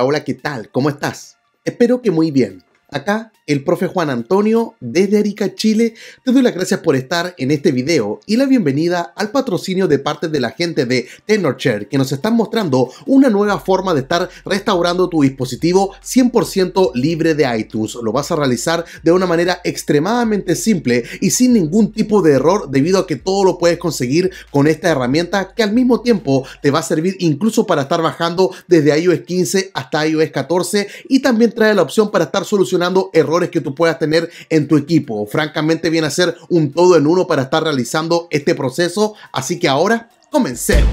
Hola, ¿qué tal? ¿Cómo estás? Espero que muy bien. Acá el profe Juan Antonio desde Arica, Chile. Te doy las gracias por estar en este video y la bienvenida al patrocinio de parte de la gente de Tenorshare que nos están mostrando una nueva forma de estar restaurando tu dispositivo 100% libre de iTunes. Lo vas a realizar de una manera extremadamente simple y sin ningún tipo de error debido a que todo lo puedes conseguir con esta herramienta que al mismo tiempo te va a servir incluso para estar bajando desde iOS 15 hasta iOS 14 y también trae la opción para estar solucionando errores que tú puedas tener en tu equipo. Francamente viene a ser un todo en uno para estar realizando este proceso. Así que ahora, comencemos.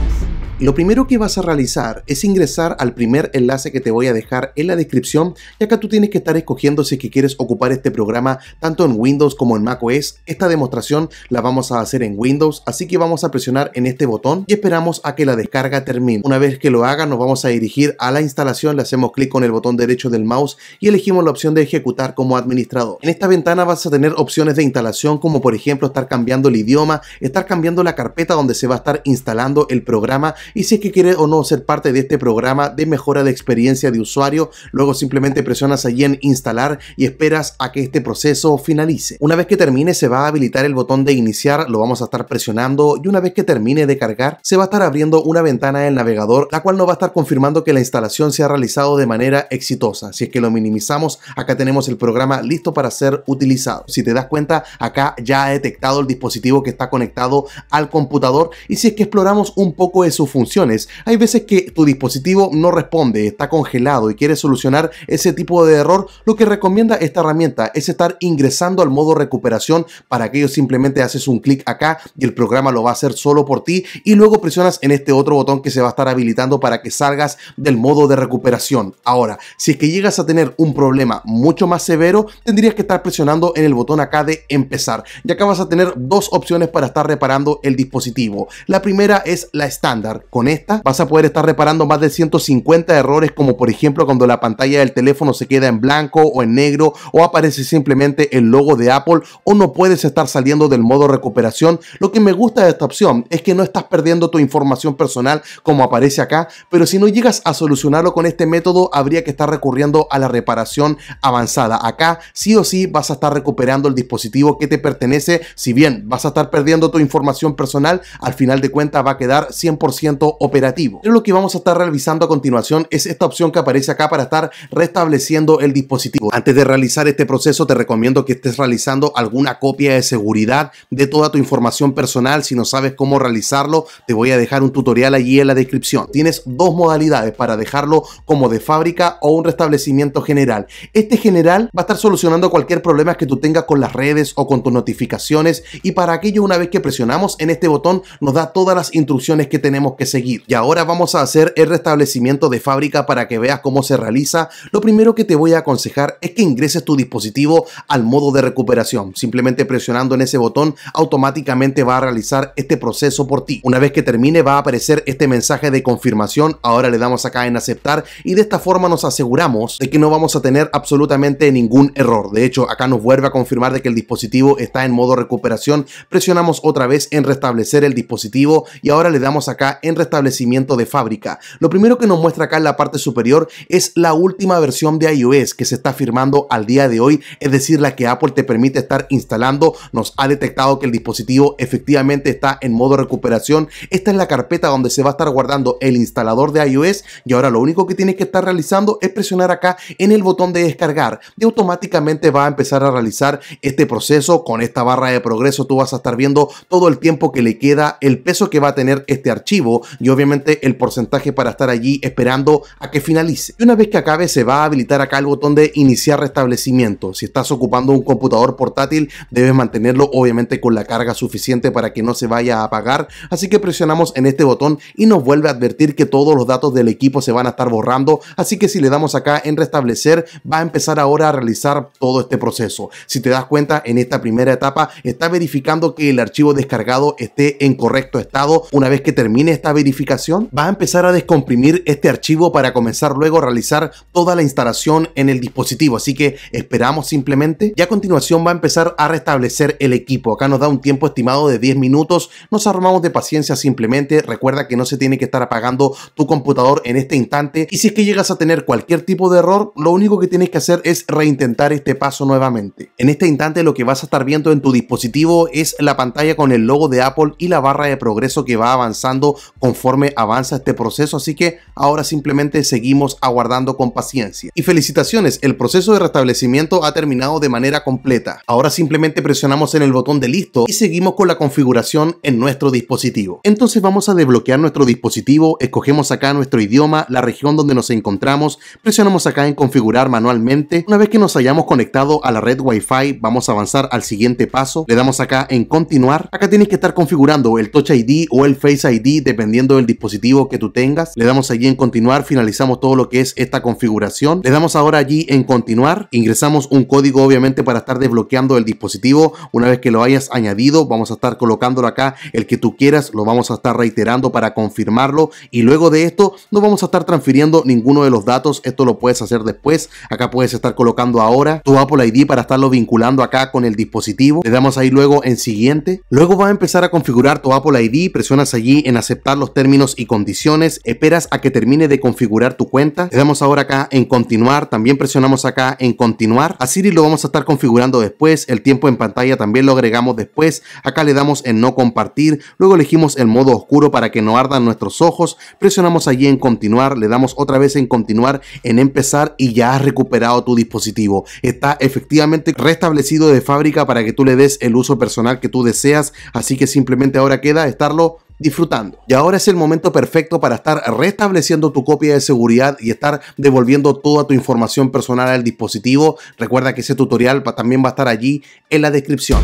Lo primero que vas a realizar es ingresar al primer enlace que te voy a dejar en la descripción y acá tú tienes que estar escogiendo si es que quieres ocupar este programa tanto en Windows como en macOS. Esta demostración la vamos a hacer en Windows, así que vamos a presionar en este botón y esperamos a que la descarga termine. Una vez que lo haga nos vamos a dirigir a la instalación, le hacemos clic con el botón derecho del mouse y elegimos la opción de ejecutar como administrador. En esta ventana vas a tener opciones de instalación como por ejemplo estar cambiando el idioma, estar cambiando la carpeta donde se va a estar instalando el programa y si es que quieres o no ser parte de este programa de mejora de experiencia de usuario, luego simplemente presionas allí en instalar y esperas a que este proceso finalice. Una vez que termine se va a habilitar el botón de iniciar, lo vamos a estar presionando y una vez que termine de cargar se va a estar abriendo una ventana del navegador, la cual nos va a estar confirmando que la instalación se ha realizado de manera exitosa. Si es que lo minimizamos, acá tenemos el programa listo para ser utilizado. Si te das cuenta, acá ya ha detectado el dispositivo que está conectado al computador y si es que exploramos un poco de su funciones. Hay veces que tu dispositivo no responde, está congelado y quieres solucionar ese tipo de error. Lo que recomienda esta herramienta es estar ingresando al modo recuperación para que ellos simplemente haces un clic acá y el programa lo va a hacer solo por ti y luego presionas en este otro botón que se va a estar habilitando para que salgas del modo de recuperación. Ahora, si es que llegas a tener un problema mucho más severo, tendrías que estar presionando en el botón acá de empezar. Y acá vas a tener dos opciones para estar reparando el dispositivo. La primera es la estándar, con esta vas a poder estar reparando más de 150 errores como por ejemplo cuando la pantalla del teléfono se queda en blanco o en negro o aparece simplemente el logo de Apple o no puedes estar saliendo del modo recuperación. Lo que me gusta de esta opción es que no estás perdiendo tu información personal como aparece acá, pero si no llegas a solucionarlo con este método habría que estar recurriendo a la reparación avanzada. Acá sí o sí vas a estar recuperando el dispositivo que te pertenece, si bien vas a estar perdiendo tu información personal, al final de cuentas va a quedar 100% operativo. Pero lo que vamos a estar realizando a continuación es esta opción que aparece acá para estar restableciendo el dispositivo. Antes de realizar este proceso te recomiendo que estés realizando alguna copia de seguridad de toda tu información personal. Si no sabes cómo realizarlo, te voy a dejar un tutorial allí en la descripción. Tienes dos modalidades para dejarlo como de fábrica o un restablecimiento general. Este general va a estar solucionando cualquier problema que tú tengas con las redes o con tus notificaciones y para aquello una vez que presionamos en este botón nos da todas las instrucciones que tenemos que seguir. Y ahora vamos a hacer el restablecimiento de fábrica para que veas cómo se realiza. Lo primero que te voy a aconsejar es que ingreses tu dispositivo al modo de recuperación. Simplemente presionando en ese botón automáticamente va a realizar este proceso por ti. Una vez que termine va a aparecer este mensaje de confirmación. Ahora le damos acá en aceptar y de esta forma nos aseguramos de que no vamos a tener absolutamente ningún error. De hecho, acá nos vuelve a confirmar de que el dispositivo está en modo recuperación. Presionamos otra vez en restablecer el dispositivo y ahora le damos acá en restablecimiento de fábrica. Lo primero que nos muestra acá en la parte superior es la última versión de iOS que se está firmando al día de hoy, es decir, la que Apple te permite estar instalando. Nos ha detectado que el dispositivo efectivamente está en modo recuperación. Esta es la carpeta donde se va a estar guardando el instalador de iOS y ahora lo único que tienes que estar realizando es presionar acá en el botón de descargar y automáticamente va a empezar a realizar este proceso con esta barra de progreso. Tú vas a estar viendo todo el tiempo que le queda, el peso que va a tener este archivo y obviamente el porcentaje para estar allí esperando a que finalice. Y una vez que acabe se va a habilitar acá el botón de iniciar restablecimiento. Si estás ocupando un computador portátil debes mantenerlo obviamente con la carga suficiente para que no se vaya a apagar. Así que presionamos en este botón y nos vuelve a advertir que todos los datos del equipo se van a estar borrando. Así que si le damos acá en restablecer va a empezar ahora a realizar todo este proceso. Si te das cuenta en esta primera etapa está verificando que el archivo descargado esté en correcto estado. Una vez que termine esta verificación va a empezar a descomprimir este archivo para comenzar luego a realizar toda la instalación en el dispositivo. Así que esperamos simplemente. Y a continuación va a empezar a restablecer el equipo. Acá nos da un tiempo estimado de 10 minutos. Nos armamos de paciencia simplemente. Recuerda que no se tiene que estar apagando tu computador en este instante. Y si es que llegas a tener cualquier tipo de error, lo único que tienes que hacer es reintentar este paso nuevamente. En este instante lo que vas a estar viendo en tu dispositivo es la pantalla con el logo de Apple y la barra de progreso que va avanzando conforme avanza este proceso, así que ahora simplemente seguimos aguardando con paciencia. Y felicitaciones, el proceso de restablecimiento ha terminado de manera completa. Ahora simplemente presionamos en el botón de listo y seguimos con la configuración en nuestro dispositivo. Entonces vamos a desbloquear nuestro dispositivo, escogemos acá nuestro idioma, la región donde nos encontramos, presionamos acá en configurar manualmente. Una vez que nos hayamos conectado a la red Wi-Fi, vamos a avanzar al siguiente paso. Le damos acá en continuar. Acá tienes que estar configurando el Touch ID o el Face ID dependiendo el dispositivo que tú tengas. Le damos allí en continuar, finalizamos todo lo que es esta configuración. Le damos ahora allí en continuar, ingresamos un código obviamente para estar desbloqueando el dispositivo. Una vez que lo hayas añadido, vamos a estar colocándolo acá el que tú quieras, lo vamos a estar reiterando para confirmarlo y luego de esto no vamos a estar transfiriendo ninguno de los datos. Esto lo puedes hacer después. Acá puedes estar colocando ahora tu Apple ID para estarlo vinculando acá con el dispositivo. Le damos ahí luego en siguiente. Luego va a empezar a configurar tu Apple ID, presionas allí en aceptar los términos y condiciones, esperas a que termine de configurar tu cuenta, le damos ahora acá en continuar, también presionamos acá en continuar, así lo vamos a estar configurando después, el tiempo en pantalla también lo agregamos después, acá le damos en no compartir, luego elegimos el modo oscuro para que no ardan nuestros ojos, presionamos allí en continuar, le damos otra vez en continuar, en empezar y ya has recuperado tu dispositivo, está efectivamente restablecido de fábrica para que tú le des el uso personal que tú deseas, así que simplemente ahora queda estarlo disfrutando. Y ahora es el momento perfecto para estar restableciendo tu copia de seguridad y estar devolviendo toda tu información personal al dispositivo. Recuerda que ese tutorial también va a estar allí en la descripción.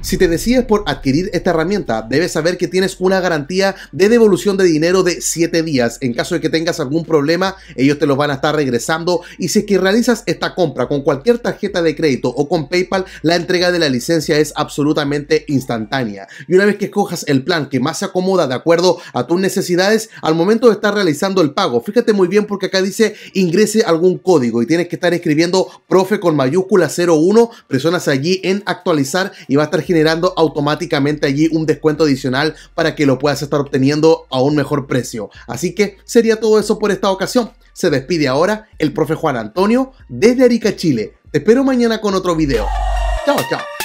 Si te decides por adquirir esta herramienta, debes saber que tienes una garantía de devolución de dinero de 7 días. En caso de que tengas algún problema, ellos te los van a estar regresando. Y si es que realizas esta compra con cualquier tarjeta de crédito o con PayPal, la entrega de la licencia es absolutamente instantánea. Y una vez que escojas el plan que más se acomoda de acuerdo a tus necesidades, al momento de estar realizando el pago, fíjate muy bien porque acá dice ingrese algún código y tienes que estar escribiendo profe con mayúscula 01, presionas allí en actualizar y va a estar generando automáticamente allí un descuento adicional para que lo puedas estar obteniendo a un mejor precio. Así que sería todo eso por esta ocasión. Se despide ahora el profe Juan Antonio desde Arica, Chile. Te espero mañana con otro video. Chao, chao.